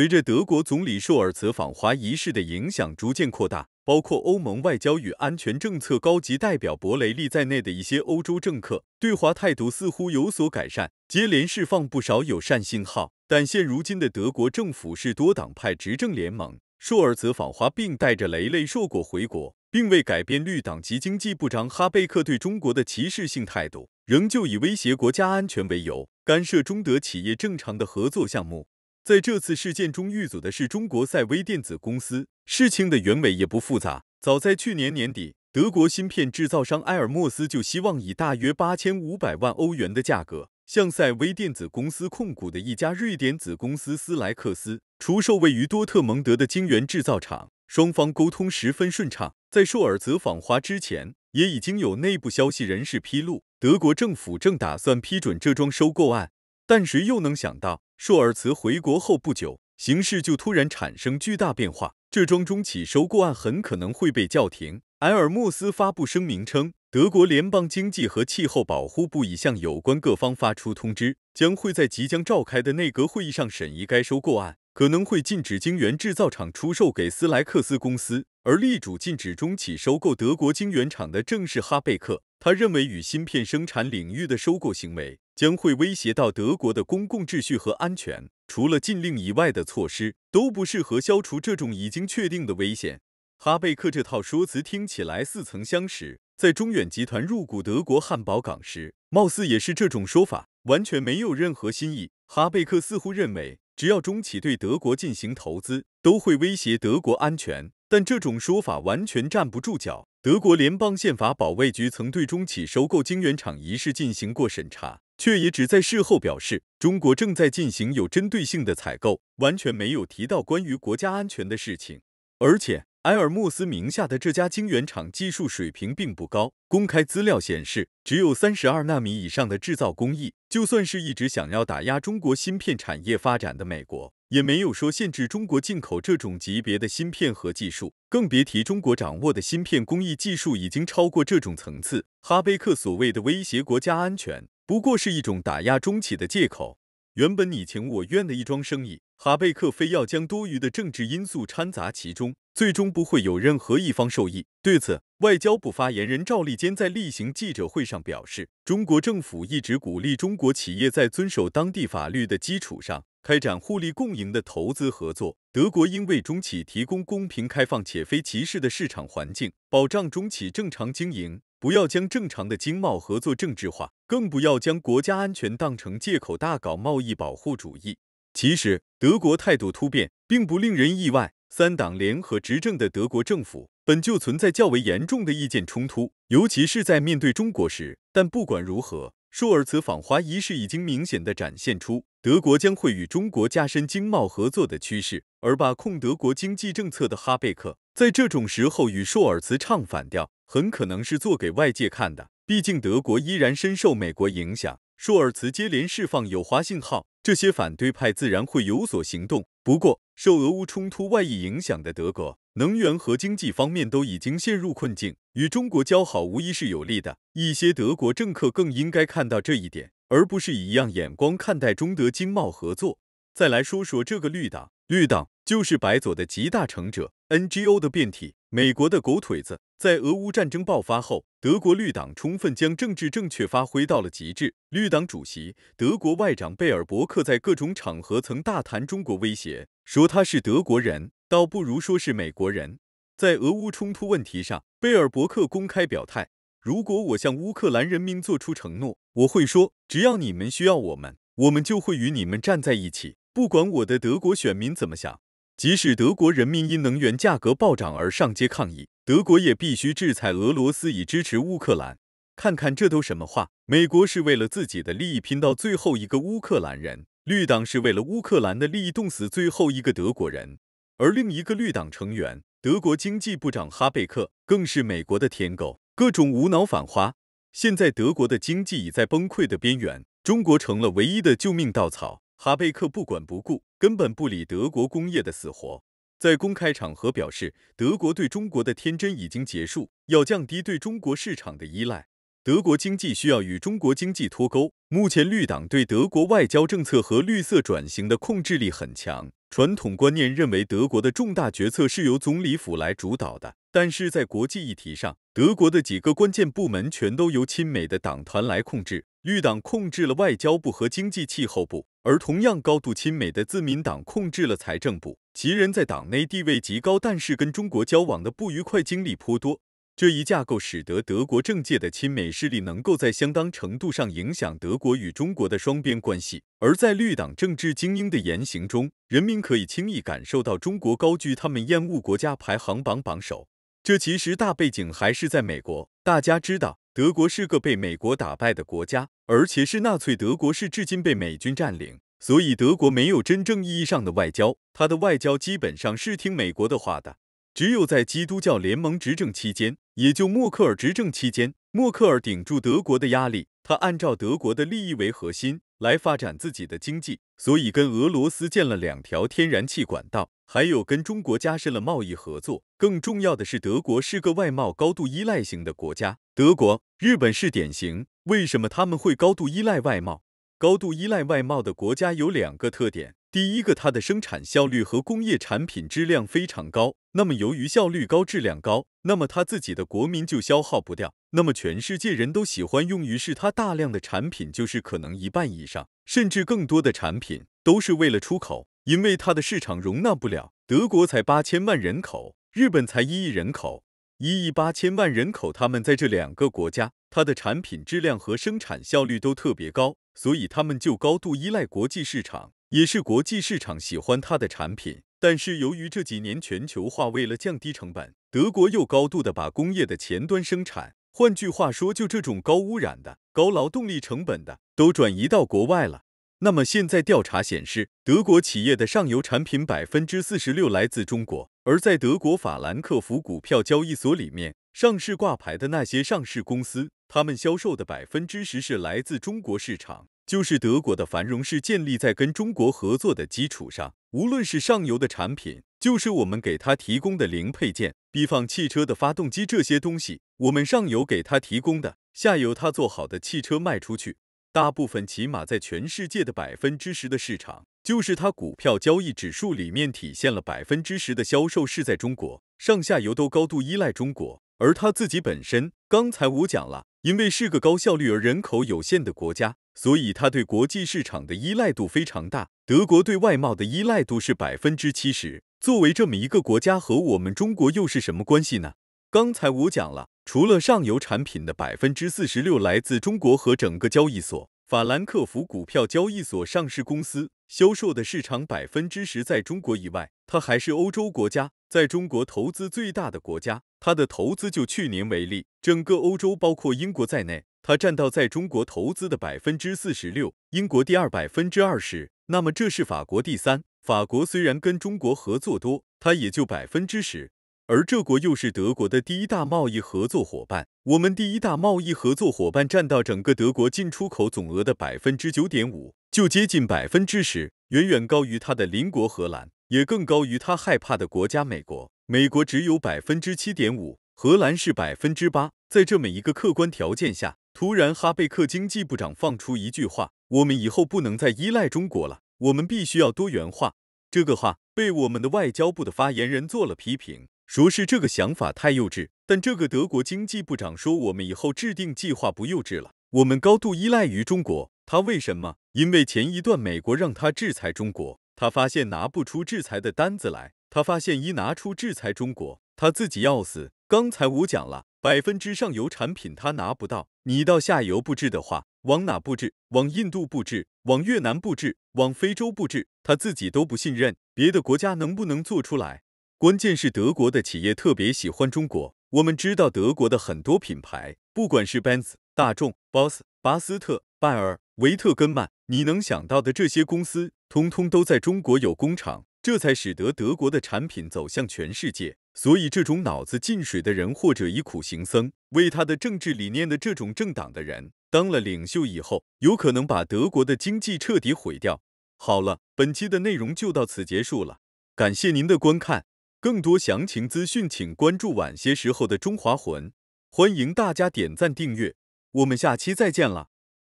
随着德国总理朔尔茨访华仪式的影响逐渐扩大，包括欧盟外交与安全政策高级代表博雷利在内的一些欧洲政客对华态度似乎有所改善，接连释放不少友善信号。但现如今的德国政府是多党派执政联盟，朔尔茨访华并带着雷雷硕果回国，并未改变绿党及经济部长哈贝克对中国的歧视性态度，仍旧以威胁国家安全为由干涉中德企业正常的合作项目。在这次事件中遇阻的是中国赛威电子公司。事情的原委也不复杂。早在去年年底，德国芯片制造商埃尔默斯就希望以大约八千五百万欧元的价格，向赛威电子公司控股的一家瑞典子公司斯莱克斯出售位于多特蒙德的晶圆制造厂。双方沟通十分顺畅。在朔尔泽访华之前，也已经有内部消息人士披露，德国政府正打算批准这桩收购案。但谁又能想到，硕尔茨回国后不久，形势就突然产生巨大变化。这桩中企收购案很可能会被叫停。埃尔莫斯发布声明称，德国联邦经济和气候保护部已向有关各方发出通知，将会在即将召开的内阁会议上审议该收购案，可能会禁止晶圆制造厂出售给斯莱克斯公司。而力主禁止中企收购德国晶圆厂的正是哈贝克，他认为与芯片生产领域的收购行为。将会威胁到德国的公共秩序和安全。除了禁令以外的措施都不适合消除这种已经确定的危险。哈贝克这套说辞听起来似曾相识，在中远集团入股德国汉堡港时，貌似也是这种说法，完全没有任何新意。哈贝克似乎认为，只要中企对德国进行投资，都会威胁德国安全，但这种说法完全站不住脚。德国联邦宪法保卫局曾对中企收购晶圆厂一事进行过审查。却也只在事后表示，中国正在进行有针对性的采购，完全没有提到关于国家安全的事情。而且，埃尔莫斯名下的这家晶圆厂技术水平并不高，公开资料显示，只有三十二纳米以上的制造工艺。就算是一直想要打压中国芯片产业发展的美国，也没有说限制中国进口这种级别的芯片和技术，更别提中国掌握的芯片工艺技术已经超过这种层次。哈贝克所谓的威胁国家安全。不过是一种打压中企的借口。原本你情我愿的一桩生意，哈贝克非要将多余的政治因素掺杂其中，最终不会有任何一方受益。对此，外交部发言人赵立坚在例行记者会上表示，中国政府一直鼓励中国企业在遵守当地法律的基础上，开展互利共赢的投资合作。德国应为中企提供公平、开放且非歧视的市场环境，保障中企正常经营。不要将正常的经贸合作政治化，更不要将国家安全当成借口大搞贸易保护主义。其实德国态度突变并不令人意外，三党联合执政的德国政府本就存在较为严重的意见冲突，尤其是在面对中国时。但不管如何，舒尔茨访华仪式已经明显的展现出德国将会与中国加深经贸合作的趋势，而把控德国经济政策的哈贝克在这种时候与舒尔茨唱反调。很可能是做给外界看的，毕竟德国依然深受美国影响。舒尔茨接连释放友华信号，这些反对派自然会有所行动。不过，受俄乌冲突外溢影响的德国，能源和经济方面都已经陷入困境，与中国交好无疑是有利的。一些德国政客更应该看到这一点，而不是以一样眼光看待中德经贸合作。再来说说这个绿党，绿党。就是白左的集大成者，NGO 的变体，美国的狗腿子。在俄乌战争爆发后，德国绿党充分将政治正确发挥到了极致。绿党主席、德国外长贝尔伯克在各种场合曾大谈中国威胁，说他是德国人，倒不如说是美国人。在俄乌冲突问题上，贝尔伯克公开表态：如果我向乌克兰人民做出承诺，我会说，只要你们需要我们，我们就会与你们站在一起，不管我的德国选民怎么想。即使德国人民因能源价格暴涨而上街抗议，德国也必须制裁俄罗斯以支持乌克兰。看看这都什么话？美国是为了自己的利益拼到最后一个乌克兰人，绿党是为了乌克兰的利益冻死最后一个德国人。而另一个绿党成员，德国经济部长哈贝克更是美国的舔狗，各种无脑反华。现在德国的经济已在崩溃的边缘，中国成了唯一的救命稻草。哈贝克不管不顾，根本不理德国工业的死活，在公开场合表示，德国对中国的天真已经结束，要降低对中国市场的依赖。德国经济需要与中国经济脱钩。目前，绿党对德国外交政策和绿色转型的控制力很强。传统观念认为，德国的重大决策是由总理府来主导的，但是在国际议题上，德国的几个关键部门全都由亲美的党团来控制。绿党控制了外交部和经济气候部，而同样高度亲美的自民党控制了财政部。其人在党内地位极高，但是跟中国交往的不愉快经历颇多。这一架构使得德国政界的亲美势力能够在相当程度上影响德国与中国的双边关系。而在绿党政治精英的言行中，人民可以轻易感受到中国高居他们厌恶国家排行榜榜首。这其实大背景还是在美国。大家知道。德国是个被美国打败的国家，而且是纳粹德国是至今被美军占领，所以德国没有真正意义上的外交，他的外交基本上是听美国的话的。只有在基督教联盟执政期间，也就默克尔执政期间，默克尔顶住德国的压力，他按照德国的利益为核心。来发展自己的经济，所以跟俄罗斯建了两条天然气管道，还有跟中国加深了贸易合作。更重要的是，德国是个外贸高度依赖型的国家。德国、日本是典型。为什么他们会高度依赖外贸？高度依赖外贸的国家有两个特点：第一个，它的生产效率和工业产品质量非常高。那么，由于效率高、质量高，那么他自己的国民就消耗不掉。那么全世界人都喜欢用，于是他大量的产品就是可能一半以上，甚至更多的产品都是为了出口，因为他的市场容纳不了。德国才八千万人口，日本才一亿人口，一亿八千万人口，他们在这两个国家，它的产品质量和生产效率都特别高，所以他们就高度依赖国际市场，也是国际市场喜欢它的产品。但是由于这几年全球化为了降低成本，德国又高度的把工业的前端生产，换句话说，就这种高污染的、高劳动力成本的，都转移到国外了。那么现在调查显示，德国企业的上游产品百分之四十六来自中国，而在德国法兰克福股票交易所里面上市挂牌的那些上市公司，他们销售的百分之十是来自中国市场。就是德国的繁荣是建立在跟中国合作的基础上，无论是上游的产品，就是我们给他提供的零配件，比方汽车的发动机这些东西，我们上游给他提供的，下游他做好的汽车卖出去，大部分起码在全世界的百分之十的市场，就是他股票交易指数里面体现了百分之十的销售是在中国，上下游都高度依赖中国，而他自己本身，刚才我讲了。因为是个高效率而人口有限的国家，所以它对国际市场的依赖度非常大。德国对外贸的依赖度是百分之七十。作为这么一个国家，和我们中国又是什么关系呢？刚才我讲了，除了上游产品的百分之四十六来自中国和整个交易所，法兰克福股票交易所上市公司。销售的市场百分之十在中国以外，它还是欧洲国家在中国投资最大的国家。它的投资就去年为例，整个欧洲包括英国在内，它占到在中国投资的百分之四十六，英国第二百分之二十，那么这是法国第三。法国虽然跟中国合作多，它也就百分之十。而这国又是德国的第一大贸易合作伙伴，我们第一大贸易合作伙伴占到整个德国进出口总额的百分之九点五，就接近百分之十，远远高于他的邻国荷兰，也更高于他害怕的国家美国。美国只有百分之七点五，荷兰是百分之八。在这么一个客观条件下，突然哈贝克经济部长放出一句话：我们以后不能再依赖中国了，我们必须要多元化。这个话被我们的外交部的发言人做了批评。说是这个想法太幼稚，但这个德国经济部长说，我们以后制定计划不幼稚了。我们高度依赖于中国，他为什么？因为前一段美国让他制裁中国，他发现拿不出制裁的单子来。他发现一拿出制裁中国，他自己要死。刚才我讲了，百分之上游产品他拿不到，你到下游布置的话，往哪布置？往印度布置？往越南布置？往非洲布置？他自己都不信任别的国家能不能做出来？关键是德国的企业特别喜欢中国。我们知道德国的很多品牌，不管是奔驰、大众、保 s 巴斯特、拜尔、维特根曼，你能想到的这些公司，通通都在中国有工厂，这才使得德国的产品走向全世界。所以，这种脑子进水的人，或者以苦行僧为他的政治理念的这种政党的人，当了领袖以后，有可能把德国的经济彻底毁掉。好了，本期的内容就到此结束了，感谢您的观看。更多详情资讯，请关注晚些时候的《中华魂》。欢迎大家点赞、订阅，我们下期再见了。